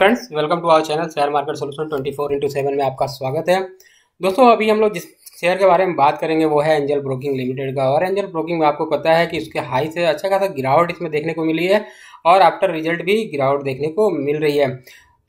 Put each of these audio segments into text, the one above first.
friends welcome to our channel share market solution twenty four into seven में आपका स्वागत है दोस्तों अभी हम लोग जिस शेयर के बारे में बात करेंगे वो है एंजल ब्रोकिंग लिमिटेड का और एंजल ब्रोकिंग में आपको पता है कि उसके हाई से अच्छा खासा गिरावट इसमें देखने को मिली है और आफ्टर रिजल्ट भी गिरावट देखने को मिल रही है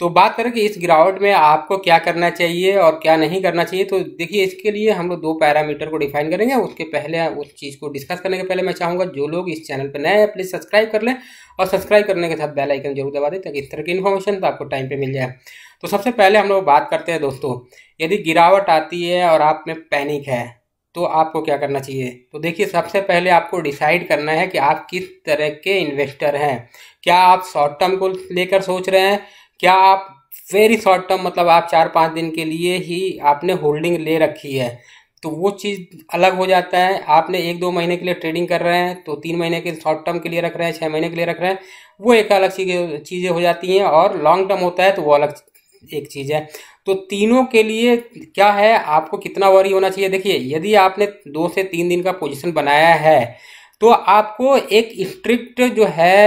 तो बात करें कि इस गिरावट में आपको क्या करना चाहिए और क्या नहीं करना चाहिए तो देखिए इसके लिए हम लोग दो पैरामीटर को डिफाइन करेंगे उसके पहले उस चीज़ को डिस्कस करने के पहले मैं चाहूँगा जो लोग इस चैनल पर नए हैं प्लीज़ सब्सक्राइब कर लें और सब्सक्राइब करने के साथ बेल आइकन जरूर दबा दें ताकि इस तरह की इन्फॉर्मेशन तो आपको टाइम पर मिल जाए तो सबसे पहले हम लोग बात करते हैं दोस्तों यदि गिरावट आती है और आप में पैनिक है तो आपको क्या करना चाहिए तो देखिए सबसे पहले आपको डिसाइड करना है कि आप किस तरह के इन्वेस्टर हैं क्या आप शॉर्ट टर्म को लेकर सोच रहे हैं क्या आप वेरी शॉर्ट टर्म मतलब आप चार पाँच दिन के लिए ही आपने होल्डिंग ले रखी है तो वो चीज़ अलग हो जाता है आपने एक दो महीने के लिए ट्रेडिंग कर रहे हैं तो तीन महीने के शॉर्ट टर्म के लिए रख रहे हैं छः महीने के लिए रख रहे हैं वो एक अलग चीज़ चीज़ें हो जाती हैं और लॉन्ग टर्म होता है तो वो अलग एक चीज़ है तो तीनों के लिए क्या है आपको कितना वरी होना चाहिए देखिए यदि आपने दो से तीन दिन का पोजिशन बनाया है तो आपको एक स्ट्रिक्ट जो है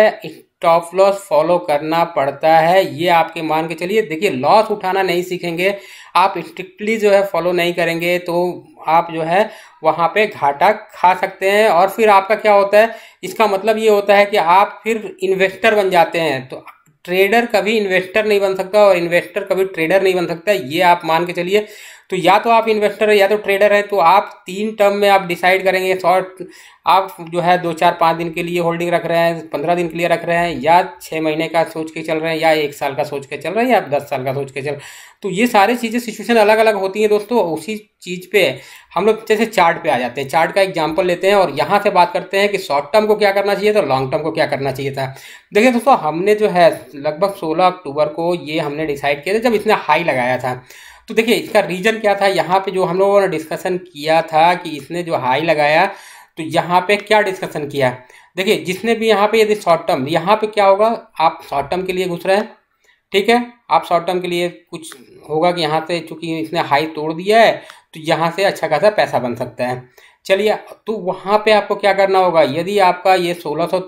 स्टॉप लॉस फॉलो करना पड़ता है ये आपके मान के चलिए देखिए लॉस उठाना नहीं सीखेंगे आप स्ट्रिक्टली जो है फॉलो नहीं करेंगे तो आप जो है वहाँ पे घाटा खा सकते हैं और फिर आपका क्या होता है इसका मतलब ये होता है कि आप फिर इन्वेस्टर बन जाते हैं तो ट्रेडर कभी इन्वेस्टर नहीं बन सकता और इन्वेस्टर कभी ट्रेडर नहीं बन सकता ये आप मान के चलिए तो या तो आप इन्वेस्टर है या तो ट्रेडर है तो आप तीन टर्म में आप डिसाइड करेंगे शॉर्ट आप जो है दो चार पाँच दिन के लिए होल्डिंग रख रहे हैं पंद्रह दिन के लिए रख रहे हैं या छः महीने का सोच के चल रहे हैं या एक साल का सोच के चल रहे हैं या दस साल का सोच के चल तो ये सारी चीज़ें सिचुएशन अलग अलग होती हैं दोस्तों उसी चीज़ पे हम लोग जैसे चार्ट पे आ जाते हैं चार्ट का एग्जाम्पल लेते हैं और यहाँ से बात करते हैं कि शॉर्ट टर्म को क्या करना चाहिए था लॉन्ग टर्म को क्या करना चाहिए था देखिए दोस्तों हमने जो है लगभग सोलह अक्टूबर को ये हमने डिसाइड किया था जब इसने हाई लगाया था तो देखिए इसका रीज़न क्या था यहाँ पे जो हम लोगों ने डिस्कशन किया था कि इसने जो हाई लगाया तो यहाँ पे क्या डिस्कशन किया देखिए जिसने भी यहाँ पे यदि शॉर्ट टर्म यहाँ पे क्या होगा आप शॉर्ट टर्म के लिए घुस रहे हैं ठीक है आप शॉर्ट टर्म के लिए कुछ होगा कि यहाँ से चूंकि इसने हाई तोड़ दिया है तो यहाँ से अच्छा खासा पैसा बन सकता है चलिए तो वहाँ पे आपको क्या करना होगा यदि आपका ये सोलह सौ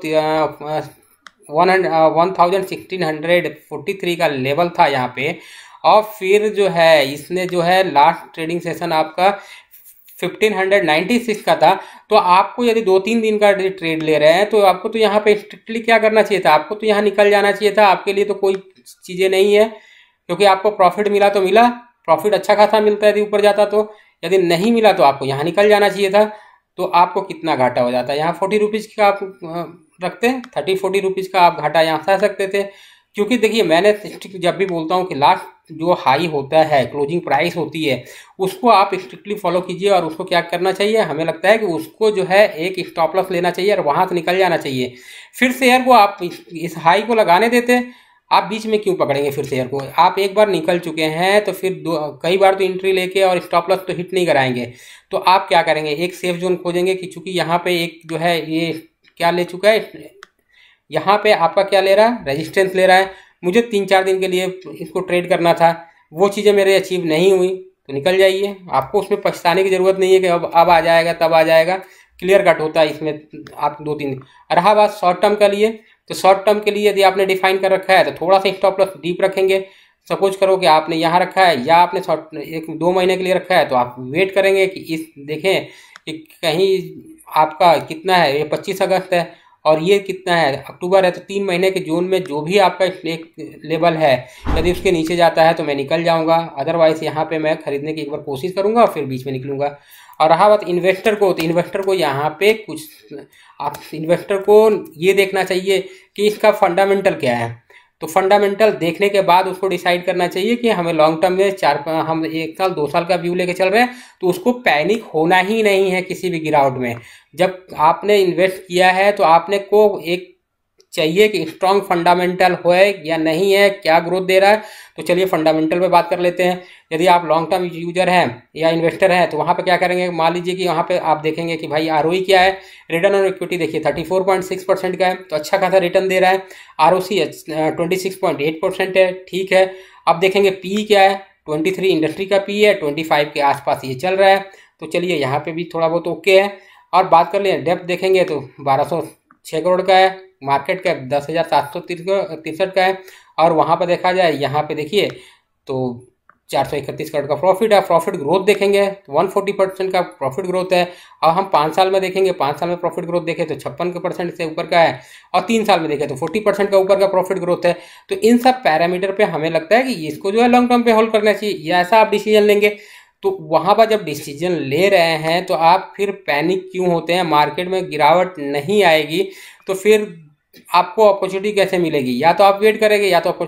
one one thousand sixteen hundred forty three का लेवल था यहाँ पे और फिर जो है इसने जो है लास्ट ट्रेडिंग सेशन आपका 1596 का था तो आपको यदि दो तीन दिन का ट्रेड ले रहे हैं तो आपको तो यहाँ पे स्ट्रिक्टली क्या करना चाहिए था आपको तो यहाँ निकल जाना चाहिए था आपके लिए तो कोई चीज़ें नहीं है क्योंकि आपको प्रॉफिट मिला तो मिला प्रॉफिट अच्छा खासा मिलता यदि ऊपर जाता तो यदि नहीं मिला तो आपको यहाँ निकल जाना चाहिए था तो आपको कितना घाटा हो जाता है यहाँ फोर्टी रुपीज़ का आप रखते थर्टी फोर्टी रुपीज़ का आप घाटा यहाँ सह सकते थे क्योंकि देखिए मैंने जब भी बोलता हूँ कि लास्ट जो हाई होता है क्लोजिंग प्राइस होती है उसको आप स्ट्रिक्टली फॉलो कीजिए और उसको क्या करना चाहिए हमें लगता है कि उसको जो है एक स्टॉप लॉस लेना चाहिए और वहां से निकल जाना चाहिए फिर शेयर को आप इस हाई को लगाने देते आप बीच में क्यों पकड़ेंगे फिर शेयर को आप एक बार निकल चुके हैं तो फिर दो कई बार तो एंट्री लेके और स्टॉप लॉस तो हिट नहीं कराएंगे तो आप क्या करेंगे एक सेफ जोन खोजेंगे कि चूंकि यहाँ पे एक जो है ये क्या ले चुका है यहाँ पे आपका क्या ले रहा है रेजिस्टेंस ले रहा है मुझे तीन चार दिन के लिए इसको ट्रेड करना था वो चीज़ें मेरे अचीव नहीं हुई तो निकल जाइए आपको उसमें पछताने की ज़रूरत नहीं है कि अब अब आ जाएगा तब आ जाएगा क्लियर कट होता है इसमें आप दो तीन दिन रहा बात शॉर्ट टर्म का लिए तो शॉर्ट टर्म के लिए यदि आपने डिफाइन कर रखा है तो थोड़ा सा स्टॉप लॉस डीप रखेंगे सपोज करो कि आपने यहाँ रखा है या आपने शॉर्ट एक दो महीने के लिए रखा है तो आप वेट करेंगे कि इस देखें कि कहीं आपका कितना है ये पच्चीस अगस्त है और ये कितना है अक्टूबर है तो तीन महीने के जून में जो भी आपका एक लेवल है यदि उसके नीचे जाता है तो मैं निकल जाऊंगा अदरवाइज यहाँ पे मैं खरीदने की एक बार कोशिश करूंगा और फिर बीच में निकलूंगा और रहा बात इन्वेस्टर को तो इन्वेस्टर को यहाँ पे कुछ आप इन्वेस्टर को ये देखना चाहिए कि इसका फंडामेंटल क्या है तो फंडामेंटल देखने के बाद उसको डिसाइड करना चाहिए कि हमें लॉन्ग टर्म में चार हम एक साल दो साल का व्यू लेके चल रहे हैं तो उसको पैनिक होना ही नहीं है किसी भी गिरावट में जब आपने इन्वेस्ट किया है तो आपने को एक चाहिए कि स्ट्रांग फंडामेंटल हो या नहीं है क्या ग्रोथ दे रहा है तो चलिए फंडामेंटल पे बात कर लेते हैं यदि आप लॉन्ग टर्म यूजर हैं या इन्वेस्टर हैं तो वहाँ पे क्या करेंगे मान लीजिए कि वहाँ पे आप देखेंगे कि भाई आर e क्या है रिटर्न ऑन इक्विटी देखिए 34.6 परसेंट का है तो अच्छा खासा रिटर्न दे रहा है आर ओ सी परसेंट है ठीक है अब देखेंगे पी क्या है ट्वेंटी इंडस्ट्री का पी है ट्वेंटी के आसपास ये चल रहा है तो चलिए यहाँ पर भी थोड़ा बहुत ओके है और बात कर लें डेप्थ देखेंगे तो बारह सौ करोड़ का है मार्केट कैप दस हज़ार सात सौ तिरसठ का है और वहाँ पर देखा जाए यहाँ पे देखिए तो चार सौ इकतीस करोड़ का प्रॉफिट है प्रॉफिट ग्रोथ देखेंगे तो वन फोर्टी परसेंट का प्रॉफिट ग्रोथ है और हम पाँच साल में देखेंगे पाँच साल में प्रॉफिट ग्रोथ देखें तो छप्पन के परसेंट से ऊपर का है और तीन साल में देखें तो फोर्टी परसेंट का ऊपर का प्रॉफिट ग्रोथ है तो इन सब पैरामीटर पे हमें लगता है कि इसको जो है लॉन्ग टर्म पे होल्ड करना चाहिए या ऐसा आप डिसीजन लेंगे तो वहाँ पर जब डिसीजन ले रहे हैं तो आप फिर पैनिक क्यों होते हैं मार्केट में गिरावट नहीं आएगी तो फिर आपको अपॉर्चुनिटी कैसे मिलेगी या तो आप वेट करेंगे या तो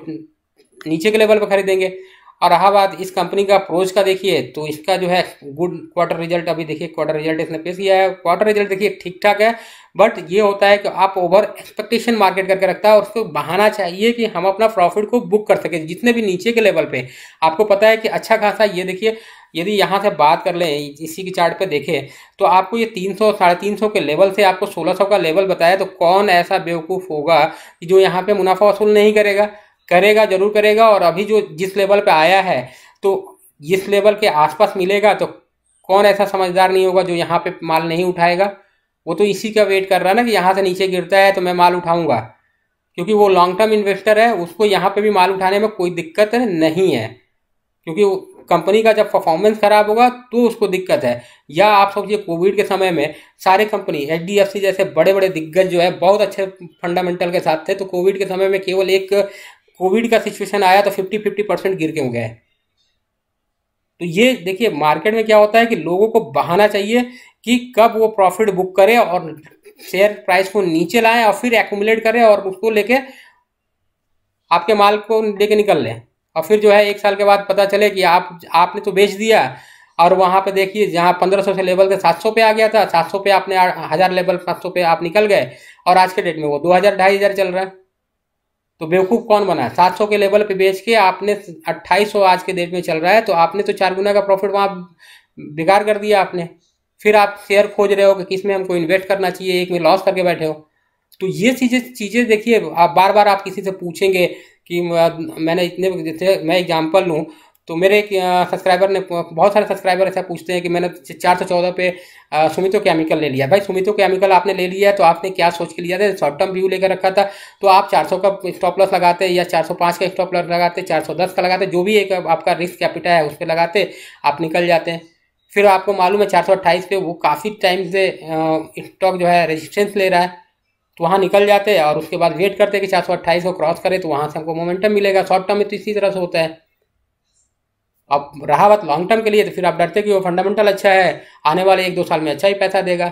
नीचे के लेवल पर खरीदेंगे और रहा बात इस कंपनी का अप्रोच का देखिए तो इसका जो है गुड क्वार्टर रिजल्ट अभी देखिए क्वार्टर रिजल्ट इसने पेश किया है क्वार्टर रिजल्ट देखिए ठीक ठाक है बट ये होता है कि आप ओवर एक्सपेक्टेशन मार्केट करके रखता है और उसको बहाना चाहिए कि हम अपना प्रॉफिट को बुक कर सकें जितने भी नीचे के लेवल पे आपको पता है कि अच्छा खासा ये देखिए यदि यहाँ से बात कर लें इसी की चार्ट पे देखें तो आपको ये तीन सौ साढ़े तीन सौ के लेवल से आपको सोलह सौ का लेवल बताया तो कौन ऐसा बेवकूफ़ होगा कि जो यहाँ पे मुनाफा वसूल नहीं करेगा करेगा जरूर करेगा और अभी जो जिस लेवल पे आया है तो इस लेवल के आसपास मिलेगा तो कौन ऐसा समझदार नहीं होगा जो यहाँ पे माल नहीं उठाएगा वो तो इसी का वेट कर रहा है ना कि यहाँ से नीचे गिरता है तो मैं माल उठाऊंगा क्योंकि वो लॉन्ग टर्म इन्वेस्टर है उसको यहाँ पे भी माल उठाने में कोई दिक्कत नहीं है क्योंकि कंपनी का जब परफॉर्मेंस खराब होगा तो उसको दिक्कत है या आप सोचिए कोविड के समय में सारे कंपनी एच जैसे बड़े बड़े दिग्गज जो है बहुत अच्छे फंडामेंटल के साथ थे तो कोविड के समय में केवल एक कोविड का सिचुएशन आया तो फिफ्टी फिफ्टी परसेंट गिर के हो गए तो ये देखिए मार्केट में क्या होता है कि लोगों को बहाना चाहिए कि कब वो प्रॉफिट बुक करे और शेयर प्राइस को नीचे लाए और फिर एकुमुलेट करें और उसको लेके आपके माल को लेके निकल लें और फिर जो है एक साल के बाद पता चले कि आप आपने तो बेच दिया और वहाँ पे देखिए जहाँ 1500 से लेवल के 700 पे आ गया था 700 पे आपने हज़ार लेवल 700 पे आप निकल गए और आज के डेट में वो ढाई हजार चल रहा है तो बेवकूफ़ कौन बना सौ के लेवल पे बेच के आपने 2800 आज के डेट में चल रहा है तो आपने तो चार गुना का प्रॉफिट वहाँ बिगाड़ कर दिया आपने फिर आप शेयर खोज रहे हो कि किस में हमको इन्वेस्ट करना चाहिए एक में लॉस करके बैठे हो तो ये चीज़ें चीज़ें देखिए आप बार बार आप किसी से पूछेंगे कि मैंने इतने जैसे मैं एग्जाम्पल लूँ तो मेरे एक सब्सक्राइबर ने बहुत सारे सब्सक्राइबर ऐसा पूछते हैं कि मैंने चार सौ चौदह पे सुमितो केमिकल ले लिया भाई सुमितो केमिकल आपने ले लिया तो आपने क्या सोच के लिया था शॉर्ट टर्म व्यू लेकर रखा था तो आप चार सौ का स्टॉप लॉस लगाते या चार सौ पाँच का स्टॉप लॉस लगाते चार सौ दस का लगाते जो भी एक आपका रिस्क कैपिटल है उस पर लगाते आप निकल जाते हैं फिर आपको मालूम है चार सौ अट्ठाईस पे वो काफ़ी टाइम से स्टॉक जो है रेजिस्टेंस ले रहा है तो वहाँ निकल जाते हैं और उसके बाद वेट करते हैं कि चार सौ अट्ठाईस को क्रॉस करें तो वहाँ से हमको मोमेंटम मिलेगा शॉर्ट टर्म में तो इसी तरह से होता है अब रहा बात लॉन्ग टर्म के लिए तो फिर आप डरते कि वो फंडामेंटल अच्छा है आने वाले एक दो साल में अच्छा ही पैसा देगा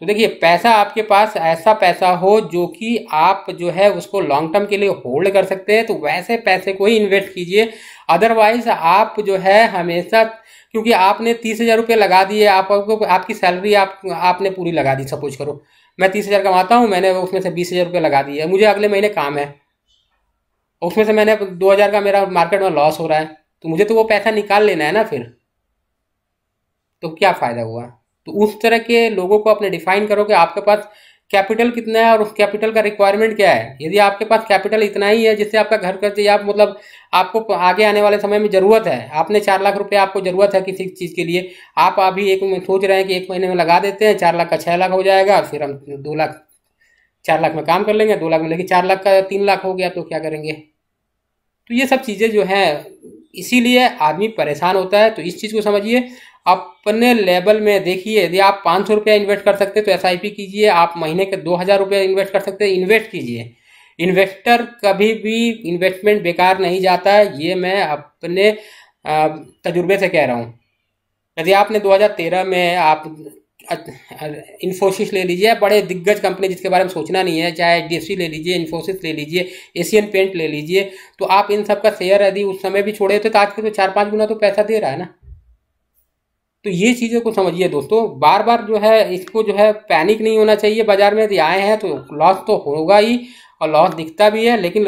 तो देखिए पैसा आपके पास ऐसा पैसा हो जो कि आप जो है उसको लॉन्ग टर्म के लिए होल्ड कर सकते हैं तो वैसे पैसे को ही इन्वेस्ट कीजिए अदरवाइज आप जो है हमेशा क्योंकि आपने तीस हजार रुपये लगा दिए आप आपको आपकी सैलरी आप आपने पूरी लगा दी सपोज करो मैं तीस हज़ार कमाता हूँ मैंने उसमें से बीस हज़ार रुपये लगा दिए है मुझे अगले महीने काम है उसमें से मैंने दो हज़ार का मेरा मार्केट में लॉस हो रहा है तो मुझे तो वो पैसा निकाल लेना है ना फिर तो क्या फ़ायदा हुआ तो उस तरह के लोगों को अपने डिफाइन करो कि आपके पास कैपिटल कितना है और उस कैपिटल का रिक्वायरमेंट क्या है यदि आपके पास कैपिटल इतना ही है जिससे आपका घर खर्च या आप मतलब आपको आगे आने वाले समय में ज़रूरत है आपने चार लाख रुपए आपको ज़रूरत है किसी चीज़ के लिए आप अभी एक सोच रहे हैं कि एक महीने में लगा देते हैं चार लाख का छः लाख हो जाएगा फिर हम दो लाख चार लाख में काम कर लेंगे दो लाख में लेकिन चार लाख का तीन लाख हो गया तो क्या करेंगे तो ये सब चीज़ें जो हैं इसीलिए आदमी परेशान होता है तो इस चीज़ को समझिए अपने लेवल में देखिए यदि आप पाँच सौ रुपया इन्वेस्ट कर सकते हैं तो एस कीजिए आप महीने के दो हज़ार रुपया इन्वेस्ट कर सकते हैं इन्वेस्ट कीजिए इन्वेस्टर कभी भी इन्वेस्टमेंट बेकार नहीं जाता है ये मैं अपने तजुर्बे से कह रहा हूँ यदि आपने 2013 में आप इन्फोसिस ले लीजिए बड़े दिग्गज कंपनी जिसके बारे में सोचना नहीं है चाहे डी ले लीजिए इन्फोसिस ले लीजिए एशियन पेंट ले लीजिए तो आप इन सब का शेयर यदि उस समय भी छोड़े थे तो आज के तो चार पाँच गुना तो पैसा दे रहा है ना तो ये चीज़ों को समझिए दोस्तों बार बार जो है इसको जो है पैनिक नहीं होना चाहिए बाजार में यदि आए हैं तो लॉस तो होगा ही और लॉस दिखता भी है लेकिन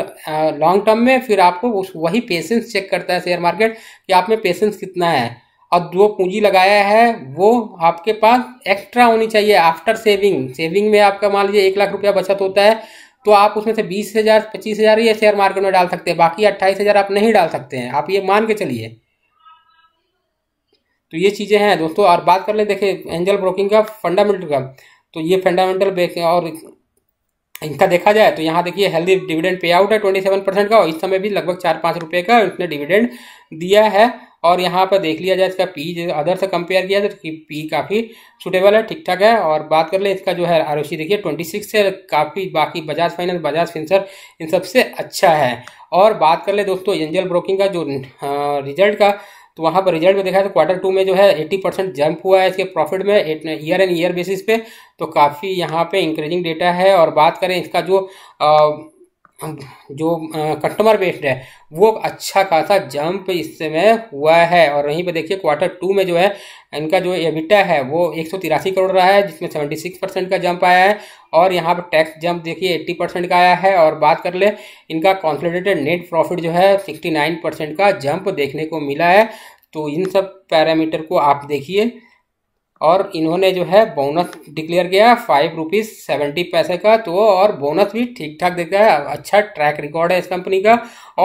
लॉन्ग टर्म में फिर आपको वही पेशेंस चेक करता है शेयर मार्केट कि आप में पेशेंस कितना है और जो पूंजी लगाया है वो आपके पास एक्स्ट्रा होनी चाहिए आफ्टर सेविंग सेविंग में आपका मान लीजिए एक लाख रुपया बचत होता है तो आप उसमें से बीस हज़ार पच्चीस हज़ार ये शेयर मार्केट में डाल सकते हैं बाकी अट्ठाईस हज़ार आप नहीं डाल सकते हैं आप ये मान के चलिए तो ये चीज़ें हैं दोस्तों और बात कर ले देखें एंजल ब्रोकिंग का फंडामेंटल का तो ये फंडामेंटल और इनका देखा जाए तो यहाँ देखिए हेल्दी डिविडेंड पे आउट है ट्वेंटी सेवन परसेंट का और इस समय भी लगभग चार पाँच रुपये का इसने डिविडेंड दिया है और यहाँ पर देख लिया जाए इसका पी अदर से कंपेयर किया जाए तो पी काफ़ी सुटेबल है ठीक ठाक है और बात कर ले इसका जो है आर देखिए ट्वेंटी सिक्स है काफ़ी बाकी बजाज फाइनेंस बजाज फिंसर इन सबसे अच्छा है और बात कर ले दोस्तों एंजल ब्रोकिंग का जो रिजल्ट हाँ, का तो वहाँ पर रिजल्ट में देखा है तो क्वार्टर टू में जो है एट्टी परसेंट जंप हुआ है इसके प्रॉफिट में ईयर एंड ईयर बेसिस पे तो काफ़ी यहाँ पे इंक्रीजिंग डेटा है और बात करें इसका जो आ, जो कस्टमर बेस्ड है वो अच्छा खासा जंप इस समय हुआ है और वहीं पर देखिए क्वार्टर टू में जो है इनका जो एबिटा है वो एक करोड़ रहा है जिसमें 76 परसेंट का जंप आया है और यहाँ पर टैक्स जंप देखिए 80 परसेंट का आया है और बात कर ले इनका कॉन्सोलिडेटेड नेट प्रॉफिट जो है 69 परसेंट का जंप देखने को मिला है तो इन सब पैरामीटर को आप देखिए और इन्होंने जो है बोनस डिक्लेयर किया फाइव रुपीज़ सेवेंटी पैसे का तो और बोनस भी ठीक ठाक देता है अच्छा ट्रैक रिकॉर्ड है इस कंपनी का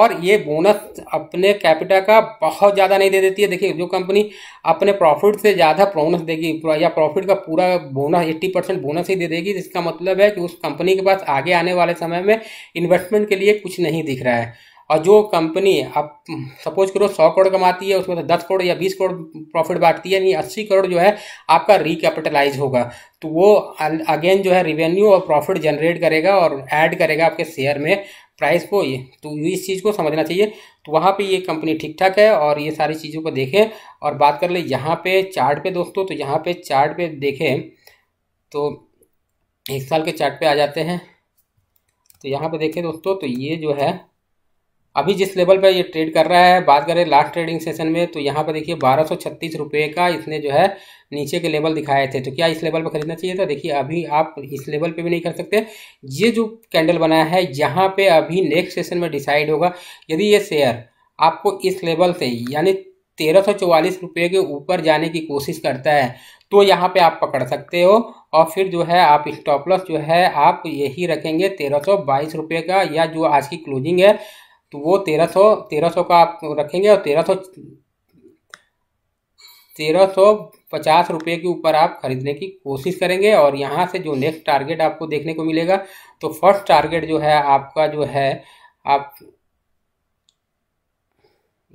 और ये बोनस अपने कैपिटल का बहुत ज़्यादा नहीं दे देती है देखिए जो कंपनी अपने प्रॉफिट से ज़्यादा बोनस देगी या प्रॉफिट का पूरा बोनस एट्टी परसेंट बोनस ही दे देगी जिसका मतलब है कि उस कंपनी के पास आगे आने वाले समय में इन्वेस्टमेंट के लिए कुछ नहीं दिख रहा है और जो कंपनी आप सपोज करो सौ करोड़ कमाती है उसमें से दस करोड़ या बीस करोड़ प्रॉफिट बांटती है यानी अस्सी करोड़ जो है आपका रिकैपिटलाइज होगा तो वो अगेन जो है रिवेन्यू और प्रॉफिट जनरेट करेगा और ऐड करेगा आपके शेयर में प्राइस को ये तो इस चीज़ को समझना चाहिए तो वहाँ पे ये कंपनी ठीक ठाक है और ये सारी चीज़ों को देखें और बात कर ले यहाँ पे चार्ट पे दोस्तों तो यहाँ पे चार्ट पे देखें तो एक साल के चार्ट पे आ जाते हैं तो यहाँ पे देखें दोस्तों तो ये जो है अभी जिस लेवल पर ये ट्रेड कर रहा है बात करें लास्ट ट्रेडिंग सेशन में तो यहाँ पर देखिए बारह सौ छत्तीस रुपये का इसने जो है नीचे के लेवल दिखाए थे तो क्या इस लेवल पर खरीदना चाहिए था देखिए अभी आप इस लेवल पे भी नहीं कर सकते ये जो कैंडल बनाया है यहाँ पे अभी नेक्स्ट सेशन में डिसाइड होगा यदि ये शेयर आपको इस लेवल से यानी तेरह सौ चौवालीस रुपये के ऊपर जाने की कोशिश करता है तो यहाँ पे आप पकड़ सकते हो और फिर जो है आप स्टॉपलस जो है आप यही रखेंगे तेरह सौ बाईस रुपये का या जो आज की क्लोजिंग है तो वो तेरह सौ तेरह सौ का आप रखेंगे और तेरह सौ तेरह सौ पचास रुपये के ऊपर आप खरीदने की कोशिश करेंगे और यहाँ से जो नेक्स्ट टारगेट आपको देखने को मिलेगा तो फर्स्ट टारगेट जो है आपका जो है आप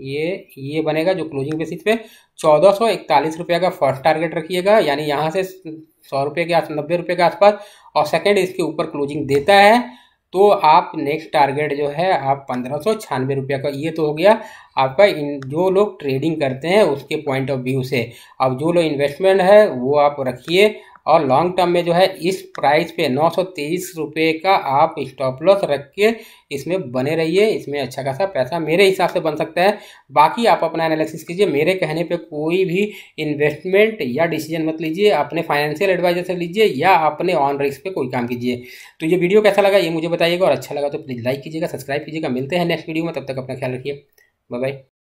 ये ये बनेगा जो क्लोजिंग बेसिस पे चौदह सौ इकतालीस रुपये का फर्स्ट टारगेट रखिएगा यानी यहाँ से सौ रुपये के नब्बे रुपये के आसपास और सेकंड इसके ऊपर क्लोजिंग देता है तो आप नेक्स्ट टारगेट जो है आप पंद्रह सौ छियानवे रुपये का ये तो हो गया आपका इन जो लोग ट्रेडिंग करते हैं उसके पॉइंट ऑफ व्यू से अब जो लोग इन्वेस्टमेंट है वो आप रखिए और लॉन्ग टर्म में जो है इस प्राइस पे नौ सौ का आप स्टॉप लॉस रख के इसमें बने रहिए इसमें अच्छा खासा पैसा मेरे हिसाब से बन सकता है बाकी आप अपना एनालिसिस कीजिए मेरे कहने पे कोई भी इन्वेस्टमेंट या डिसीजन मत लीजिए अपने फाइनेंशियल एडवाइजर से लीजिए या अपने ऑन रिस्क पे कोई काम कीजिए तो ये वीडियो कैसा लगा ये मुझे बताइएगा और अच्छा लगा तो प्लीज़ लाइक कीजिएगा सब्सक्राइब कीजिएगा मिलते हैं नेक्स्ट वीडियो में तब तक अपना ख्याल रखिए बाय बाय